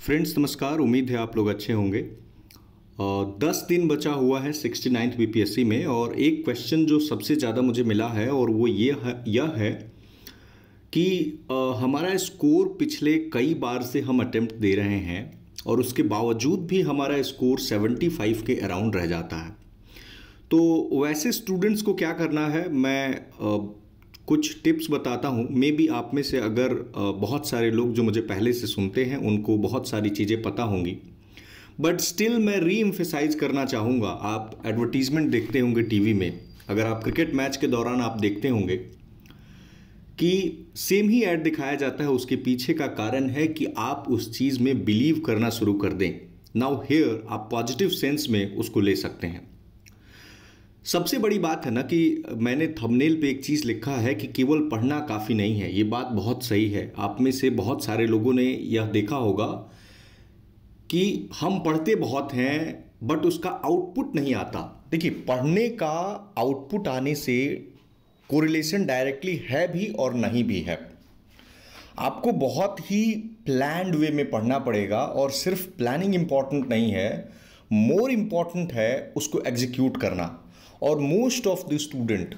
Friends नमस्कार उम्मीद है आप लोग अच्छे होंगे दस दिन बचा हुआ है सिक्सटी नाइन्थ बी में और एक क्वेश्चन जो सबसे ज़्यादा मुझे मिला है और वो ये है यह है कि हमारा स्कोर पिछले कई बार से हम अटेम्प्ट दे रहे हैं और उसके बावजूद भी हमारा स्कोर 75 के अराउंड रह जाता है तो वैसे स्टूडेंट्स को क्या करना है मैं कुछ टिप्स बताता हूँ मे बी आप में से अगर बहुत सारे लोग जो मुझे पहले से सुनते हैं उनको बहुत सारी चीज़ें पता होंगी बट स्टिल मैं री करना चाहूँगा आप एडवर्टीज़मेंट देखते होंगे टीवी में अगर आप क्रिकेट मैच के दौरान आप देखते होंगे कि सेम ही ऐड दिखाया जाता है उसके पीछे का कारण है कि आप उस चीज़ में बिलीव करना शुरू कर दें नाउ हेयर आप पॉजिटिव सेंस में उसको ले सकते हैं सबसे बड़ी बात है ना कि मैंने थंबनेल पे एक चीज़ लिखा है कि केवल पढ़ना काफ़ी नहीं है ये बात बहुत सही है आप में से बहुत सारे लोगों ने यह देखा होगा कि हम पढ़ते बहुत हैं बट उसका आउटपुट नहीं आता देखिए पढ़ने का आउटपुट आने से कोरिलेशन डायरेक्टली है भी और नहीं भी है आपको बहुत ही प्लैंड वे में पढ़ना पड़ेगा और सिर्फ प्लानिंग इम्पॉर्टेंट नहीं है मोर इम्पॉर्टेंट है उसको एग्जीक्यूट करना और मोस्ट ऑफ द स्टूडेंट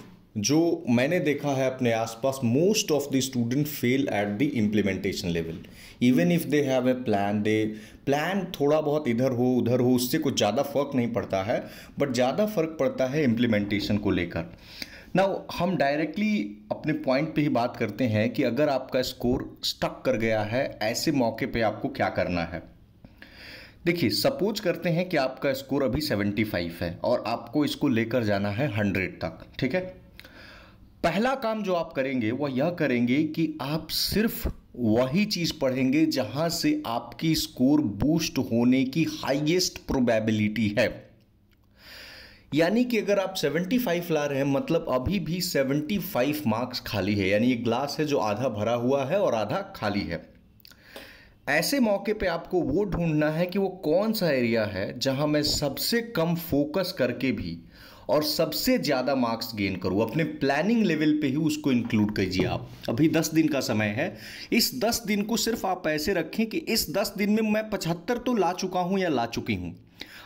जो मैंने देखा है अपने आसपास most of the student fail at the implementation level even if they have a plan they plan थोड़ा बहुत इधर हो उधर हो उससे कुछ ज़्यादा फर्क नहीं पड़ता है बट ज़्यादा फर्क पड़ता है इम्प्लीमेंटेशन को लेकर ना हम डायरेक्टली अपने पॉइंट पे ही बात करते हैं कि अगर आपका स्कोर स्टक कर गया है ऐसे मौके पे आपको क्या करना है देखिए सपोज करते हैं कि आपका स्कोर अभी 75 है और आपको इसको लेकर जाना है 100 तक ठीक है पहला काम जो आप करेंगे वह यह करेंगे कि आप सिर्फ वही चीज पढ़ेंगे जहां से आपकी स्कोर बूस्ट होने की हाईएस्ट प्रोबेबिलिटी है यानी कि अगर आप 75 ला रहे हैं मतलब अभी भी 75 मार्क्स खाली है यानी ये ग्लास है जो आधा भरा हुआ है और आधा खाली है ऐसे मौके पे आपको वो ढूंढना है कि वो कौन सा एरिया है जहां मैं सबसे कम फोकस करके भी और सबसे ज़्यादा मार्क्स गेन करूँ अपने प्लानिंग लेवल पे ही उसको इंक्लूड कीजिए आप अभी दस दिन का समय है इस दस दिन को सिर्फ आप ऐसे रखें कि इस दस दिन में मैं पचहत्तर तो ला चुका हूँ या ला चुकी हूँ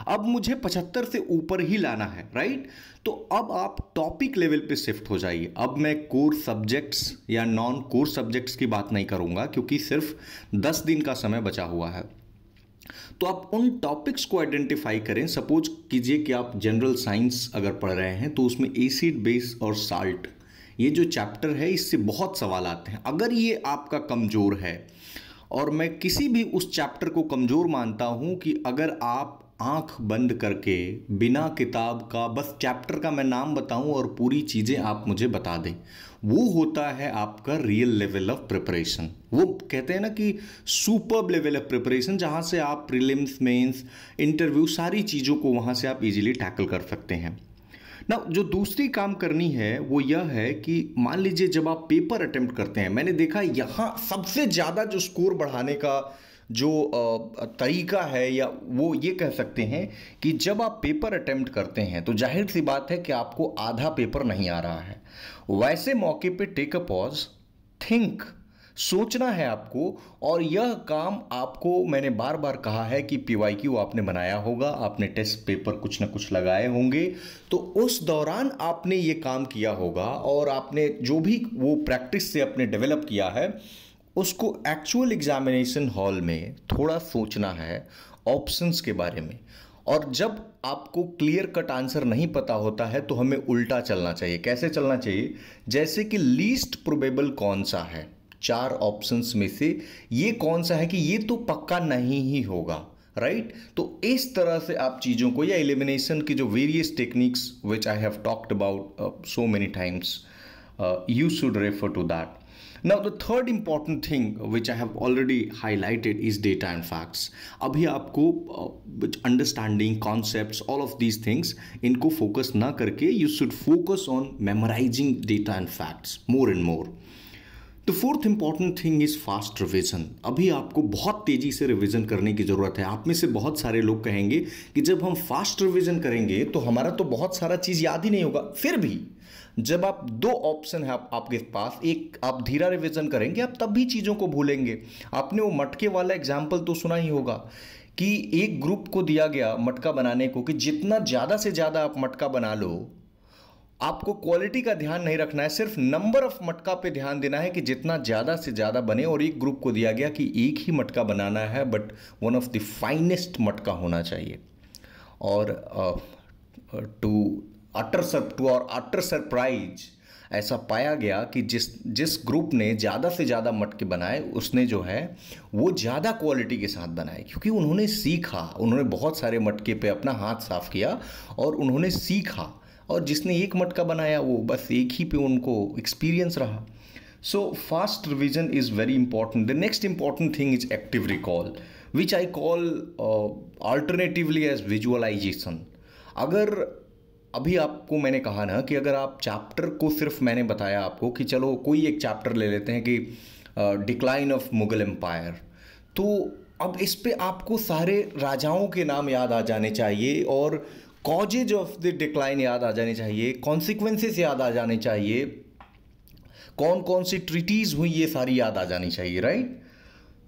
अब मुझे पचहत्तर से ऊपर ही लाना है राइट तो अब आप टॉपिक लेवल पे शिफ्ट हो जाइए अब मैं कोर सब्जेक्ट्स या नॉन कोर सब्जेक्ट्स की बात नहीं करूंगा क्योंकि सिर्फ दस दिन का समय बचा हुआ है तो आप उन टॉपिक्स को आइडेंटिफाई करें सपोज कीजिए कि आप जनरल साइंस अगर पढ़ रहे हैं तो उसमें एसिड बेस और साल्ट ये जो चैप्टर है इससे बहुत सवाल आते हैं अगर ये आपका कमज़ोर है और मैं किसी भी उस चैप्टर को कमज़ोर मानता हूं कि अगर आप आंख बंद करके बिना किताब का बस चैप्टर का मैं नाम बताऊं और पूरी चीज़ें आप मुझे बता दें वो होता है आपका रियल लेवल ऑफ प्रिपरेशन वो कहते हैं ना कि सुपर लेवल ऑफ प्रिपरेशन जहाँ से आप प्रीलिम्स मेंस इंटरव्यू सारी चीज़ों को वहाँ से आप इजीली टैकल कर सकते हैं ना जो दूसरी काम करनी है वो यह है कि मान लीजिए जब आप पेपर अटेम्प्ट करते हैं मैंने देखा यहाँ सबसे ज़्यादा जो स्कोर बढ़ाने का जो तरीका है या वो ये कह सकते हैं कि जब आप पेपर अटैम्प्ट करते हैं तो जाहिर सी बात है कि आपको आधा पेपर नहीं आ रहा है वैसे मौके पे टेक अ पॉज थिंक सोचना है आपको और यह काम आपको मैंने बार बार कहा है कि वो आपने बनाया होगा आपने टेस्ट पेपर कुछ ना कुछ लगाए होंगे तो उस दौरान आपने ये काम किया होगा और आपने जो भी वो प्रैक्टिस से आपने डेवलप किया है उसको एक्चुअल एग्जामिनेशन हॉल में थोड़ा सोचना है ऑप्शंस के बारे में और जब आपको क्लियर कट आंसर नहीं पता होता है तो हमें उल्टा चलना चाहिए कैसे चलना चाहिए जैसे कि लीस्ट प्रोबेबल कौन सा है चार ऑप्शंस में से ये कौन सा है कि ये तो पक्का नहीं ही होगा राइट right? तो इस तरह से आप चीज़ों को या एलिमिनेशन की जो various techniques which I have talked about so many times you should refer to that now the third important thing which I have already highlighted is data and facts अभी आपको understanding concept all of these things इनको focus ना करके you should focus on memorising data and facts more and more the fourth important thing is fast revision अभी आपको बहुत तेज़ी से रिविज़न करने की ज़रूरत है आप में से बहुत सारे लोग कहेंगे कि जब हम फास्ट रिविज़न करेंगे तो हमारा तो बहुत सारा चीज़ याद ही नहीं होगा फिर भी जब आप दो ऑप्शन है आप, आपके पास एक आप धीरा रिविजन करेंगे आप तब भी चीज़ों को भूलेंगे आपने वो मटके वाला एग्जाम्पल तो सुना ही होगा कि एक ग्रुप को दिया गया मटका बनाने को कि जितना ज़्यादा से ज़्यादा आप मटका बना लो आपको क्वालिटी का ध्यान नहीं रखना है सिर्फ नंबर ऑफ मटका पे ध्यान देना है कि जितना ज़्यादा से ज़्यादा बने और एक ग्रुप को दिया गया कि एक ही मटका बनाना है but one of the finest मटका होना चाहिए और टू अटर सर टू और अटर सरप्राइज ऐसा पाया गया कि जिस जिस ग्रुप ने ज़्यादा से ज़्यादा मटके बनाए उसने जो है वो ज़्यादा क्वालिटी के साथ बनाए क्योंकि उन्होंने सीखा उन्होंने बहुत सारे मटके पे अपना हाथ साफ किया और उन्होंने सीखा और जिसने एक मटका बनाया वो बस एक ही पे उनको एक्सपीरियंस रहा so fast revision is very important the next important thing is active recall which I call alternatively as visualisation अगर अभी आपको मैंने कहा ना कि अगर आप चैप्टर को सिर्फ मैंने बताया आपको कि चलो कोई एक चैप्टर ले लेते हैं कि डिक्लाइन ऑफ मुगल एम्पायर तो अब इस पे आपको सारे राजाओं के नाम याद आ जाने चाहिए और कॉजेज ऑफ द डिक्लाइन याद आ जाने चाहिए कॉन्सिक्वेंसेस याद आ जाने चाहिए कौन कौन सी ट्रिटीज़ हुई ये सारी याद आ जानी चाहिए राइट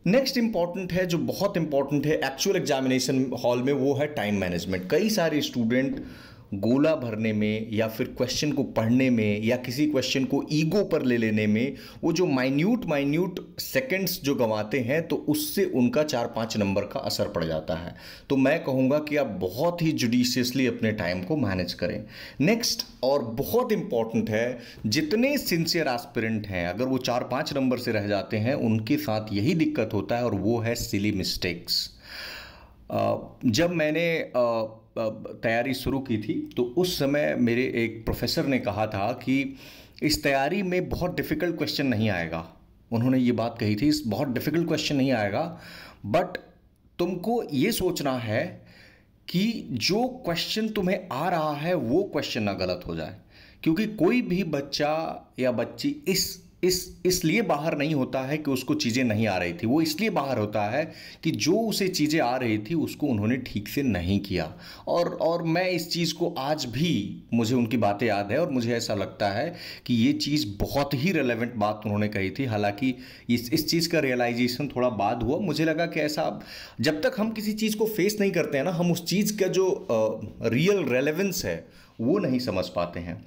नेक्स्ट इंपॉर्टेंट है जो बहुत इंपॉर्टेंट है एक्चुअल एग्जामिनेशन हॉल में वो है टाइम मैनेजमेंट कई सारे स्टूडेंट गोला भरने में या फिर क्वेश्चन को पढ़ने में या किसी क्वेश्चन को ईगो पर ले लेने में वो जो माइन्यूट माइन्यूट सेकंड्स जो गंवाते हैं तो उससे उनका चार पाँच नंबर का असर पड़ जाता है तो मैं कहूँगा कि आप बहुत ही जुडिशियसली अपने टाइम को मैनेज करें नेक्स्ट और बहुत इंपॉर्टेंट है जितने सिंसियर एस्पिरेंट हैं अगर वो चार पाँच नंबर से रह जाते हैं उनके साथ यही दिक्कत होता है और वो है सिली मिस्टेक्स जब मैंने तैयारी शुरू की थी तो उस समय मेरे एक प्रोफेसर ने कहा था कि इस तैयारी में बहुत डिफ़िकल्ट क्वेश्चन नहीं आएगा उन्होंने ये बात कही थी इस बहुत डिफ़िकल्ट क्वेश्चन नहीं आएगा बट तुमको ये सोचना है कि जो क्वेश्चन तुम्हें आ रहा है वो क्वेश्चन ना गलत हो जाए क्योंकि कोई भी बच्चा या बच्ची इस इस इसलिए बाहर नहीं होता है कि उसको चीज़ें नहीं आ रही थी वो इसलिए बाहर होता है कि जो उसे चीज़ें आ रही थी उसको उन्होंने ठीक से नहीं किया और और मैं इस चीज़ को आज भी मुझे उनकी बातें याद है और मुझे ऐसा लगता है कि ये चीज़ बहुत ही रेलेवेंट बात उन्होंने कही थी हालांकि इस इस चीज़ का रियलाइजेशन थोड़ा बाद हुआ मुझे लगा कि ऐसा जब तक हम किसी चीज़ को फेस नहीं करते हैं ना हम उस चीज़ का जो रियल रेलेवेंस है वो नहीं समझ पाते हैं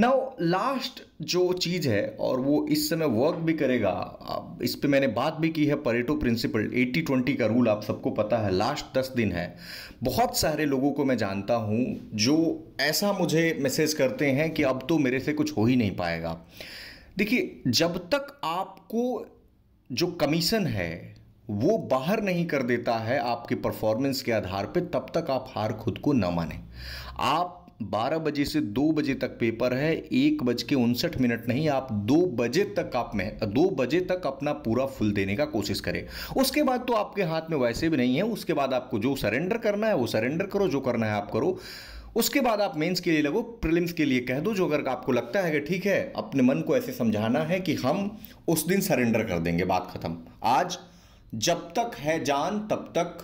नाउ लास्ट जो चीज़ है और वो इस समय वर्क भी करेगा इस पर मैंने बात भी की है परेटो प्रिंसिपल 80 20 का रूल आप सबको पता है लास्ट दस दिन है बहुत सारे लोगों को मैं जानता हूँ जो ऐसा मुझे मैसेज करते हैं कि अब तो मेरे से कुछ हो ही नहीं पाएगा देखिए जब तक आपको जो कमीशन है वो बाहर नहीं कर देता है आपके परफॉर्मेंस के आधार पे तब तक आप हार खुद को ना माने आप बारह बजे से दो बजे तक पेपर है एक बज के उनसठ मिनट नहीं आप दो बजे तक आप में दो बजे तक अपना पूरा फुल देने का कोशिश करें उसके बाद तो आपके हाथ में वैसे भी नहीं है उसके बाद आपको जो सरेंडर करना है वो सरेंडर करो जो करना है आप करो उसके बाद आप मेंस के लिए लगो प्रिलिम्स के लिए कह दो जो अगर आपको लगता है कि ठीक है अपने मन को ऐसे समझाना है कि हम उस दिन सरेंडर कर देंगे बात खत्म आज जब तक है जान तब तक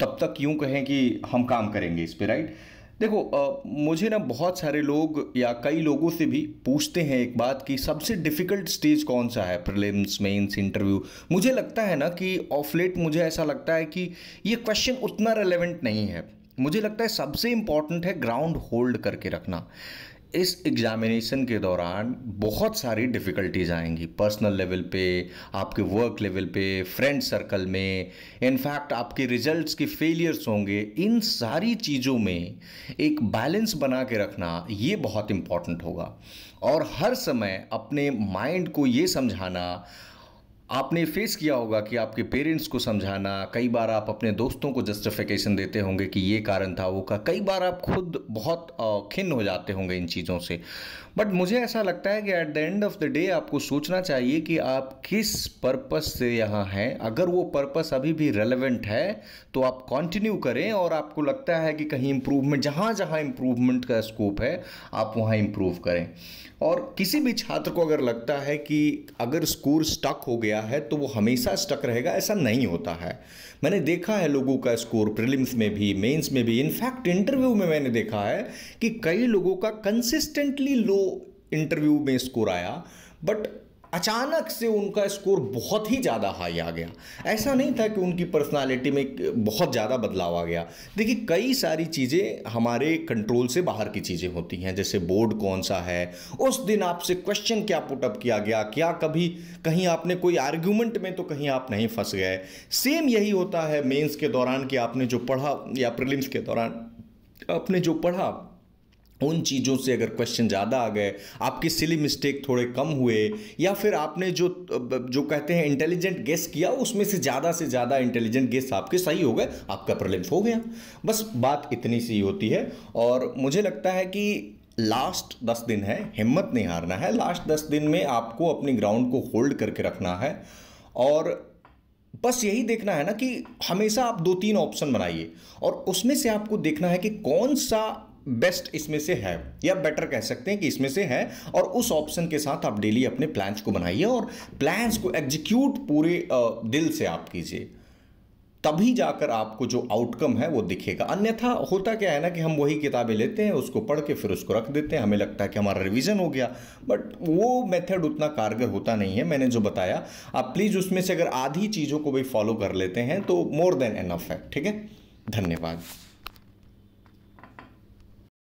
तब तक यूं कहें कि हम काम करेंगे इस पर राइट देखो आ, मुझे ना बहुत सारे लोग या कई लोगों से भी पूछते हैं एक बात कि सबसे डिफ़िकल्ट स्टेज कौन सा है प्रिलिम्स मेंस इंटरव्यू मुझे लगता है ना कि ऑफ लेट मुझे ऐसा लगता है कि ये क्वेश्चन उतना रेलेवेंट नहीं है मुझे लगता है सबसे इम्पॉर्टेंट है ग्राउंड होल्ड करके रखना इस एग्ज़ामिनेशन के दौरान बहुत सारी डिफ़िकल्टीज़ आएंगी पर्सनल लेवल पे आपके वर्क लेवल पे फ्रेंड सर्कल में इनफैक्ट आपके रिजल्ट्स के फेलियर्स होंगे इन सारी चीज़ों में एक बैलेंस बना के रखना ये बहुत इम्पॉर्टेंट होगा और हर समय अपने माइंड को ये समझाना आपने फेस किया होगा कि आपके पेरेंट्स को समझाना कई बार आप अपने दोस्तों को जस्टिफिकेशन देते होंगे कि ये कारण था वो का कई बार आप खुद बहुत खिन्न हो जाते होंगे इन चीज़ों से बट मुझे ऐसा लगता है कि at the end of the day आपको सोचना चाहिए कि आप किस पर्पस से यहाँ हैं अगर वो पर्पस अभी भी रेलिवेंट है तो आप कंटिन्यू करें और आपको लगता है कि कहीं इम्प्रूवमेंट जहाँ जहाँ इम्प्रूवमेंट का स्कोप है आप वहाँ इम्प्रूव करें और किसी भी छात्र को अगर लगता है कि अगर स्कोर स्टक हो गया गया है तो वो हमेशा स्टक रहेगा ऐसा नहीं होता है मैंने देखा है लोगों का स्कोर प्रिलिम्स में भी मेंस में भी इनफैक्ट इंटरव्यू में मैंने देखा है कि कई लोगों का कंसिस्टेंटली लो इंटरव्यू में स्कोर आया बट अचानक से उनका स्कोर बहुत ही ज़्यादा हाई आ गया ऐसा नहीं था कि उनकी पर्सनालिटी में बहुत ज़्यादा बदलाव आ गया देखिए कई सारी चीज़ें हमारे कंट्रोल से बाहर की चीज़ें होती हैं जैसे बोर्ड कौन सा है उस दिन आपसे क्वेश्चन क्या पुटअप किया गया क्या कभी कहीं आपने कोई आर्ग्यूमेंट में तो कहीं आप नहीं फंस गए सेम यही होता है मेन्स के दौरान कि आपने जो पढ़ा या प्रिलिम्स के दौरान आपने जो पढ़ा उन चीज़ों से अगर क्वेश्चन ज़्यादा आ गए आपके सिली मिस्टेक थोड़े कम हुए या फिर आपने जो जो कहते हैं इंटेलिजेंट गेस किया उसमें से ज़्यादा से ज़्यादा इंटेलिजेंट गेस आपके सही हो गए आपका प्रॉब्लम्स हो गया बस बात इतनी सी होती है और मुझे लगता है कि लास्ट दस दिन है हिम्मत नहीं हारना है लास्ट दस दिन में आपको अपने ग्राउंड को होल्ड करके रखना है और बस यही देखना है ना कि हमेशा आप दो तीन ऑप्शन बनाइए और उसमें से आपको देखना है कि कौन सा बेस्ट इसमें से है या बेटर कह सकते हैं कि इसमें से है और उस ऑप्शन के साथ आप डेली अपने प्लान्स को बनाइए और प्लान्स को एग्जीक्यूट पूरे दिल से आप कीजिए तभी जाकर आपको जो आउटकम है वो दिखेगा अन्यथा होता क्या है ना कि हम वही किताबें लेते हैं उसको पढ़ के फिर उसको रख देते हैं हमें लगता है कि हमारा रिवीजन हो गया बट वो मेथड उतना कारगर होता नहीं है मैंने जो बताया आप प्लीज़ उसमें से अगर आधी चीज़ों को भी फॉलो कर लेते हैं तो मोर देन एनफ है ठीक है धन्यवाद